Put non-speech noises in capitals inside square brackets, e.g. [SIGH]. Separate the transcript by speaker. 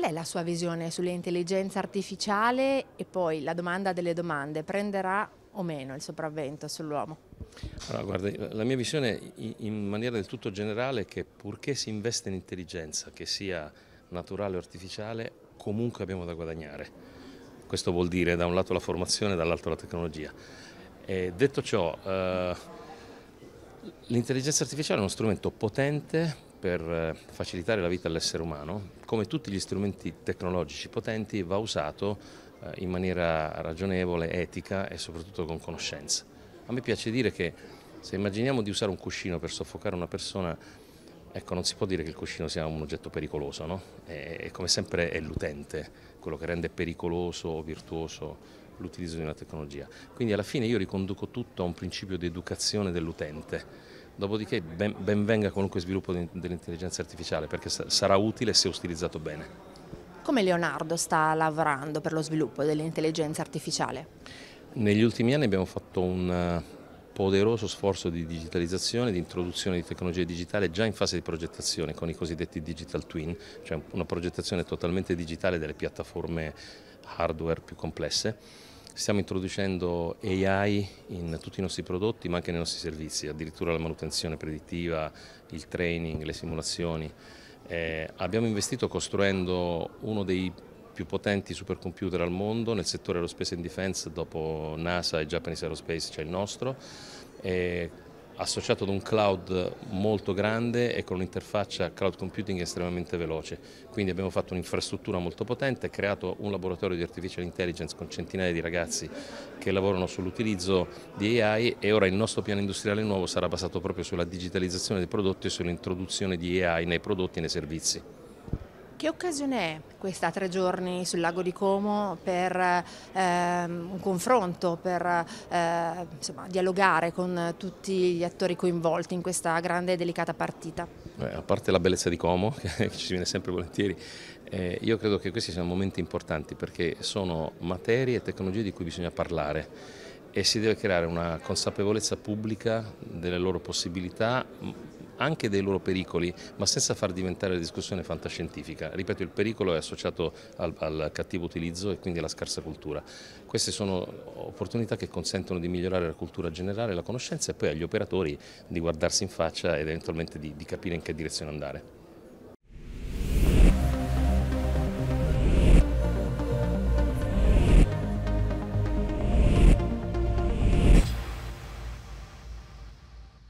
Speaker 1: Qual è la sua visione sull'intelligenza artificiale e poi la domanda delle domande, prenderà o meno il sopravvento sull'uomo?
Speaker 2: Allora, guarda, la mia visione in maniera del tutto generale è che purché si investe in intelligenza, che sia naturale o artificiale, comunque abbiamo da guadagnare. Questo vuol dire da un lato la formazione e dall'altro la tecnologia. E detto ciò, eh, l'intelligenza artificiale è uno strumento potente per eh, facilitare la vita all'essere umano, come tutti gli strumenti tecnologici potenti, va usato eh, in maniera ragionevole, etica e soprattutto con conoscenza. A me piace dire che se immaginiamo di usare un cuscino per soffocare una persona, ecco, non si può dire che il cuscino sia un oggetto pericoloso, no? E, come sempre è l'utente quello che rende pericoloso o virtuoso l'utilizzo di una tecnologia. Quindi alla fine io riconduco tutto a un principio di educazione dell'utente Dopodiché ben, ben venga qualunque sviluppo dell'intelligenza artificiale perché sarà utile se utilizzato bene.
Speaker 1: Come Leonardo sta lavorando per lo sviluppo dell'intelligenza artificiale?
Speaker 2: Negli ultimi anni abbiamo fatto un eh, poderoso sforzo di digitalizzazione, di introduzione di tecnologie digitali già in fase di progettazione con i cosiddetti digital twin, cioè una progettazione totalmente digitale delle piattaforme hardware più complesse Stiamo introducendo AI in tutti i nostri prodotti ma anche nei nostri servizi, addirittura la manutenzione predittiva, il training, le simulazioni. Eh, abbiamo investito costruendo uno dei più potenti supercomputer al mondo nel settore aerospace and defense dopo NASA e Japanese Aerospace c'è cioè il nostro. Eh, associato ad un cloud molto grande e con un'interfaccia cloud computing estremamente veloce. Quindi abbiamo fatto un'infrastruttura molto potente, creato un laboratorio di artificial intelligence con centinaia di ragazzi che lavorano sull'utilizzo di AI e ora il nostro piano industriale nuovo sarà basato proprio sulla digitalizzazione dei prodotti e sull'introduzione di AI nei prodotti e nei servizi.
Speaker 1: Che occasione è questa tre giorni sul lago di Como per ehm, un confronto, per eh, insomma, dialogare con tutti gli attori coinvolti in questa grande e delicata partita?
Speaker 2: Beh, a parte la bellezza di Como, [LAUGHS] che ci viene sempre volentieri, eh, io credo che questi siano momenti importanti perché sono materie e tecnologie di cui bisogna parlare e si deve creare una consapevolezza pubblica delle loro possibilità anche dei loro pericoli, ma senza far diventare la discussione fantascientifica. Ripeto, il pericolo è associato al, al cattivo utilizzo e quindi alla scarsa cultura. Queste sono opportunità che consentono di migliorare la cultura generale, la conoscenza e poi agli operatori di guardarsi in faccia ed eventualmente di, di capire in che direzione andare.